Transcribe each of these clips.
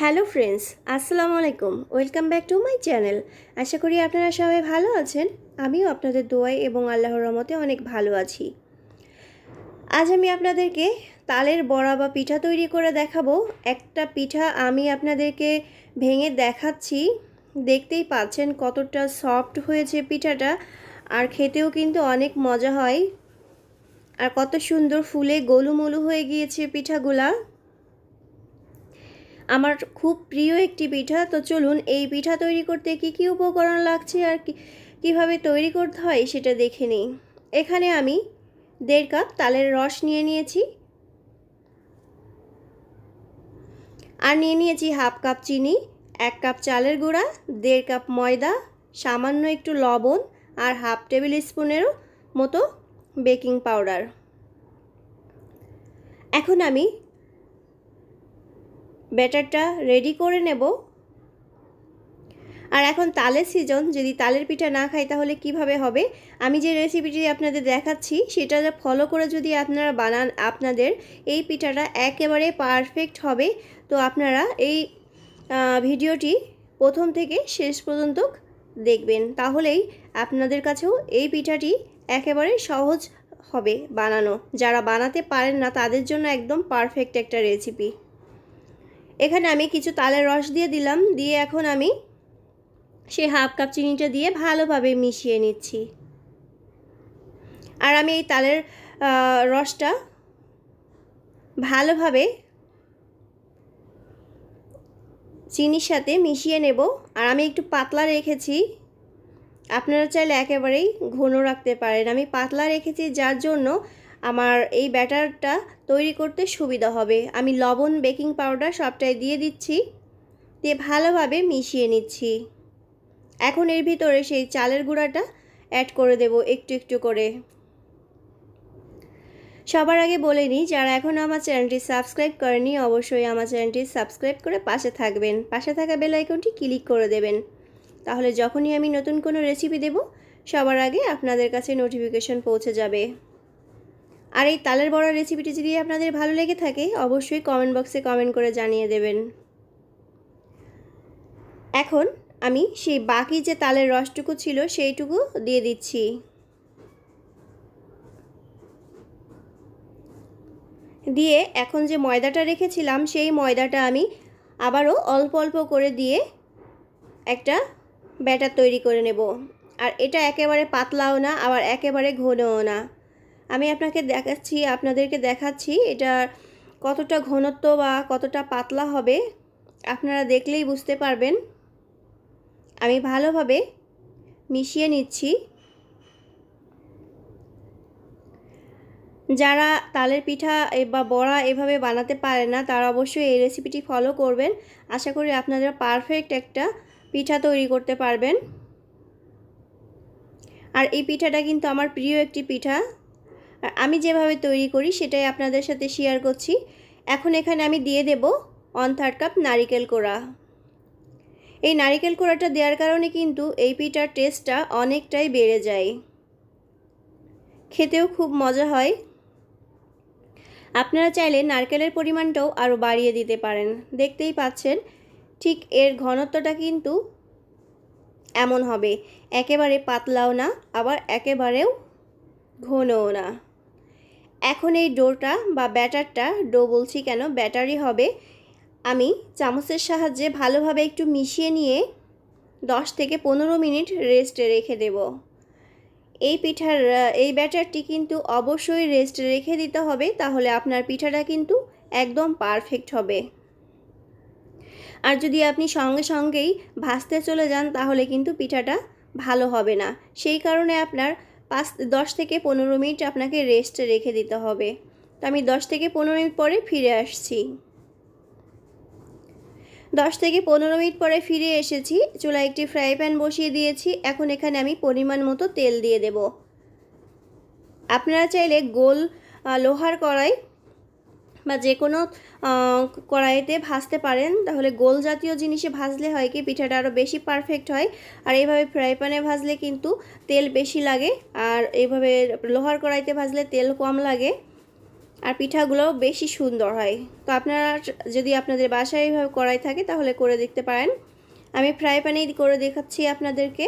hello friends আসসালামু আলাইকুম welcome back to my channel আশা করি আপনারা সবাই ভালো আছেন আমিও আপনাদের দোয়াই এবং আল্লাহর রহমতে অনেক ভালো আছি আজ আমি আপনাদেরকে তালের বড়া বা পিঠা তৈরি করে দেখাবো একটা পিঠা আমি আপনাদেরকে ভেঙে দেখাচ্ছি দেখতেই পাচ্ছেন কতটা সফট হয়েছে পিঠাটা আর খেতেও কিন্তু অনেক মজা হয় আর কত সুন্দর ফুলে গোলুমলু হয়ে গিয়েছে পিঠাগুলা আমার খুব প্রিয় একটি পিঠা তো চলুন এই পিঠা তৈরি করতে কি কি উপকরণ লাগছে আর কিভাবে তৈরি করতে হয় সেটা দেখে নিই এখানে আমি দেড় কাপ তালের রস নিয়ে নিয়েছি আর নিয়ে নিয়েছি হাফ কাপ চিনি এক কাপ চালের গুঁড়া দেড় কাপ ময়দা সামান্য একটু লবণ আর হাফ টেবিল স্পুনেরও মতো বেকিং পাউডার এখন আমি ব্যাটারটা রেডি করে নেব আর এখন তালের সিজন যদি তালের পিঠা না খাই তাহলে কিভাবে হবে আমি যে রেসিপিটি আপনাদের দেখাচ্ছি সেটা ফলো করে যদি আপনারা বানান আপনাদের এই পিঠাটা একেবারে পারফেক্ট হবে তো আপনারা এই ভিডিওটি প্রথম থেকে শেষ পর্যন্ত দেখবেন তাহলেই আপনাদের কাছেও এই পিঠাটি একেবারে সহজ হবে বানানো যারা বানাতে পারেন না তাদের জন্য একদম পারফেক্ট একটা রেসিপি এখানে আমি কিছু তালের রস দিয়ে দিলাম দিয়ে এখন আমি সেই হাফ কাপ চিনিটা দিয়ে ভালোভাবে মিশিয়ে নিচ্ছি আর আমি এই তালের রসটা ভালোভাবে চিনির সাথে মিশিয়ে নেব আর আমি একটু পাতলা রেখেছি আপনারা চাইলে একেবারেই ঘন রাখতে পারেন আমি পাতলা রেখেছি যার জন্য আমার এই ব্যাটারটা তৈরি করতে সুবিধা হবে আমি লবণ বেকিং পাউডার সবটাই দিয়ে দিচ্ছি দিয়ে ভালোভাবে মিশিয়ে নিচ্ছি এখন এর ভিতরে সেই চালের গুঁড়াটা অ্যাড করে দেব একটু একটু করে সবার আগে বলে নিই যারা এখনও আমার চ্যানেলটি সাবস্ক্রাইব করেনি অবশ্যই আমার চ্যানেলটি সাবস্ক্রাইব করে পাশে থাকবেন পাশে থাকা বেল আইকনটি ক্লিক করে দেবেন তাহলে যখনই আমি নতুন কোনো রেসিপি দেব সবার আগে আপনাদের কাছে নোটিফিকেশন পৌঁছে যাবে আর এই তালের বড়া রেসিপিটি যদি আপনাদের ভালো লেগে থাকে অবশ্যই কমেন্ট বক্সে কমেন্ট করে জানিয়ে দেবেন এখন আমি সেই বাকি যে তালের রসটুকু ছিল সেইটুকু দিয়ে দিচ্ছি দিয়ে এখন যে ময়দাটা রেখেছিলাম সেই ময়দাটা আমি আবারও অল্প অল্প করে দিয়ে একটা ব্যাটার তৈরি করে নেব আর এটা একেবারে পাতলাও না আবার একেবারে ঘনও না আমি আপনাকে দেখাচ্ছি আপনাদেরকে দেখাচ্ছি এটা কতটা ঘনত্ব বা কতটা পাতলা হবে আপনারা দেখলেই বুঝতে পারবেন আমি ভালোভাবে মিশিয়ে নিচ্ছি যারা তালের পিঠা বা বড়া এভাবে বানাতে পারে না তারা অবশ্যই এই রেসিপিটি ফলো করবেন আশা করি আপনারা পারফেক্ট একটা পিঠা তৈরি করতে পারবেন আর এই পিঠাটা কিন্তু আমার প্রিয় একটি পিঠা আমি যেভাবে তৈরি করি সেটাই আপনাদের সাথে শেয়ার করছি এখন এখানে আমি দিয়ে দেব ওয়ান থার্ড কাপ নারিকেল কোড়া এই নারিকেল কোড়াটা দেওয়ার কারণে কিন্তু এই পিঠার টেস্টটা অনেকটাই বেড়ে যায় খেতেও খুব মজা হয় আপনারা চাইলে নারকেলের পরিমাণটাও আরও বাড়িয়ে দিতে পারেন দেখতেই পাচ্ছেন ঠিক এর ঘনত্বটা কিন্তু এমন হবে একেবারে পাতলাও না আবার একেবারেও ঘনও না এখন এই ডোটা বা ব্যাটারটা ডো বলছি কেন ব্যাটারি হবে আমি চামচের সাহায্যে ভালোভাবে একটু মিশিয়ে নিয়ে 10 থেকে পনেরো মিনিট রেস্টে রেখে দেব এই পিঠার এই ব্যাটারটি কিন্তু অবশ্যই রেস্টে রেখে দিতে হবে তাহলে আপনার পিঠাটা কিন্তু একদম পারফেক্ট হবে আর যদি আপনি সঙ্গে সঙ্গেই ভাসতে চলে যান তাহলে কিন্তু পিঠাটা ভালো হবে না সেই কারণে আপনার পাঁচ দশ থেকে পনেরো মিনিট আপনাকে রেস্ট রেখে দিতে হবে তো আমি দশ থেকে পনেরো মিনিট পরে ফিরে আসছি দশ থেকে পনেরো মিনিট পরে ফিরে এসেছি চুলায় একটি ফ্রাই প্যান বসিয়ে দিয়েছি এখন এখানে আমি পরিমাণ মতো তেল দিয়ে দেব আপনারা চাইলে গোল লোহার কড়াই বা যে কোনো কড়াইতে ভাজতে পারেন তাহলে গোল জাতীয় জিনিসে ভাজলে হয় কি পিঠাটা আরও বেশি পারফেক্ট হয় আর এইভাবে ফ্রাই প্যানে ভাজলে কিন্তু তেল বেশি লাগে আর এইভাবে লোহার কড়াইতে ভাজলে তেল কম লাগে আর পিঠাগুলোও বেশি সুন্দর হয় তো আপনারা যদি আপনাদের বাসায় এইভাবে কড়াই থাকে তাহলে করে দেখতে পারেন আমি ফ্রাই প্যানেই করে দেখাচ্ছি আপনাদেরকে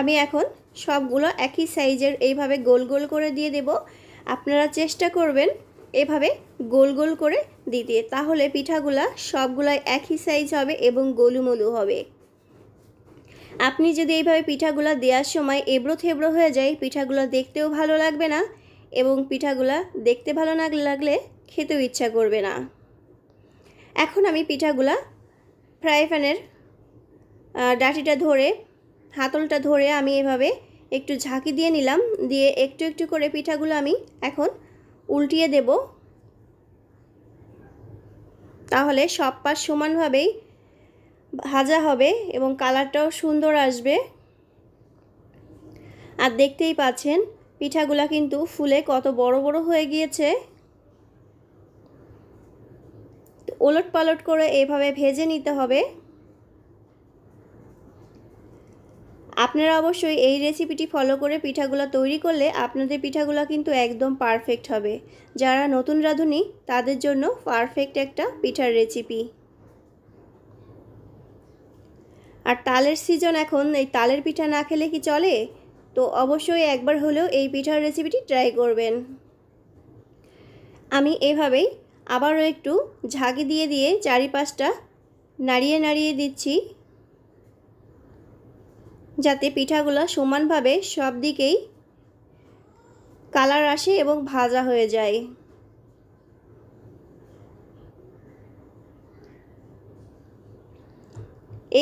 আমি এখন সবগুলো একই সাইজের এইভাবে গোল গোল করে দিয়ে দেব আপনারা চেষ্টা করবেন এভাবে গোল গোল করে দিতে তাহলে পিঠাগুলা সবগুলাই একই সাইজ হবে এবং গোলুমলু হবে আপনি যদি এইভাবে পিঠাগুলা দেওয়ার সময় এবড়ো থেবড়ো হয়ে যায় পিঠাগুলো দেখতেও ভালো লাগবে না এবং পিঠাগুলা দেখতে ভালো না লাগলে খেতেও ইচ্ছা করবে না এখন আমি পিঠাগুলা ফ্রাই প্যানের ডাটিটা ধরে হাতলটা ধরে আমি এভাবে একটু ঝাঁকি দিয়ে নিলাম দিয়ে একটু একটু করে পিঠাগুলো আমি এখন উল্টিয়ে দেব তাহলে সব পাশ সমানভাবেই ভাজা হবে এবং কালারটাও সুন্দর আসবে আর দেখতেই পাচ্ছেন পিঠাগুলা কিন্তু ফুলে কত বড় বড় হয়ে গিয়েছে ওলট পালট করে এভাবে ভেজে নিতে হবে আপনারা অবশ্যই এই রেসিপিটি ফলো করে পিঠাগুলো তৈরি করলে আপনাদের পিঠাগুলো কিন্তু একদম পারফেক্ট হবে যারা নতুন রাঁধুনি তাদের জন্য পারফেক্ট একটা পিঠার রেসিপি আর তালের সিজন এখন এই তালের পিঠা না খেলে কি চলে তো অবশ্যই একবার হলেও এই পিঠার রেসিপিটি ট্রাই করবেন আমি এভাবেই আবারও একটু ঝাঁকি দিয়ে দিয়ে চারিপাশটা নাড়িয়ে নাড়িয়ে দিচ্ছি যাতে পিঠাগুলো সমানভাবে সব দিকেই কালার আসে এবং ভাজা হয়ে যায়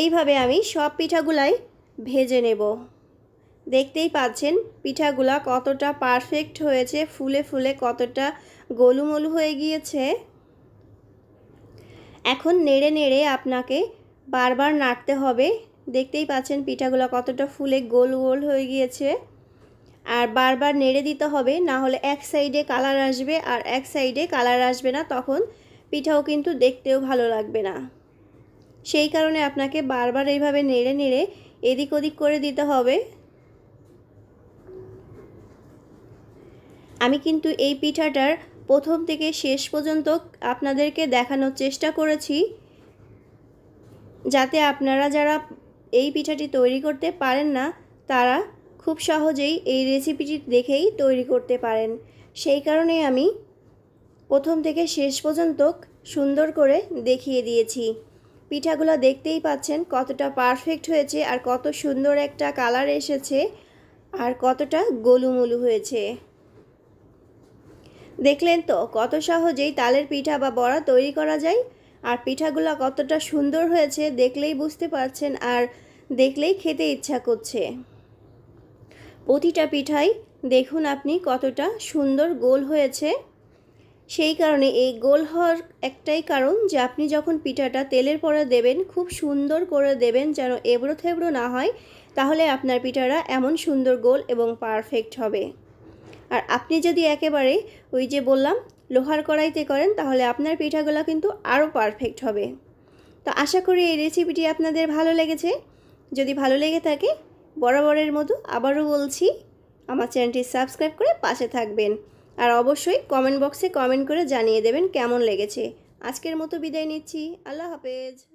এইভাবে আমি সব পিঠাগুলাই ভেজে নেব দেখতেই পাচ্ছেন পিঠাগুলা কতটা পারফেক্ট হয়েছে ফুলে ফুলে কতটা গোলুমলু হয়ে গিয়েছে এখন নেড়ে নেড়ে আপনাকে বারবার নাড়তে হবে দেখতেই পাচ্ছেন পিঠাগুলো কতটা ফুলে গোল গোল হয়ে গিয়েছে আর বারবার নেড়ে দিতে হবে না হলে এক সাইডে কালার আসবে আর এক সাইডে কালার আসবে না তখন পিঠাও কিন্তু দেখতেও ভালো লাগবে না সেই কারণে আপনাকে বারবার এইভাবে নেড়ে নেড়ে এদিক ওদিক করে দিতে হবে আমি কিন্তু এই পিঠাটার প্রথম থেকে শেষ পর্যন্ত আপনাদেরকে দেখানোর চেষ্টা করেছি যাতে আপনারা যারা এই পিঠাটি তৈরি করতে পারেন না তারা খুব সহজেই এই রেসিপিটি দেখেই তৈরি করতে পারেন সেই কারণে আমি প্রথম থেকে শেষ পর্যন্ত সুন্দর করে দেখিয়ে দিয়েছি পিঠাগুলো দেখতেই পাচ্ছেন কতটা পারফেক্ট হয়েছে আর কত সুন্দর একটা কালার এসেছে আর কতটা গোলুমুলু হয়েছে দেখলেন তো কত সহজেই তালের পিঠা বা বড়া তৈরি করা যায় আর পিঠাগুলো কতটা সুন্দর হয়েছে দেখলেই বুঝতে পারছেন আর দেখলেই খেতে ইচ্ছা করছে প্রতিটা পিঠাই দেখুন আপনি কতটা সুন্দর গোল হয়েছে সেই কারণে এই গোল হওয়ার একটাই কারণ যে আপনি যখন পিঠাটা তেলের পরে দেবেন খুব সুন্দর করে দেবেন যেন এবড়ো থেবড়ো না হয় তাহলে আপনার পিঠাটা এমন সুন্দর গোল এবং পারফেক্ট হবে আর আপনি যদি একেবারে ওই যে বললাম লোহার কড়াইতে করেন তাহলে আপনার পিঠাগুলো কিন্তু আরও পারফেক্ট হবে তো আশা করি এই রেসিপিটি আপনাদের ভালো লেগেছে যদি ভালো লেগে থাকে বরাবরের মতো আবারও বলছি আমার চ্যানেলটি সাবস্ক্রাইব করে পাশে থাকবেন আর অবশ্যই কমেন্ট বক্সে কমেন্ট করে জানিয়ে দেবেন কেমন লেগেছে আজকের মতো বিদায় নিচ্ছি আল্লাহ হাফেজ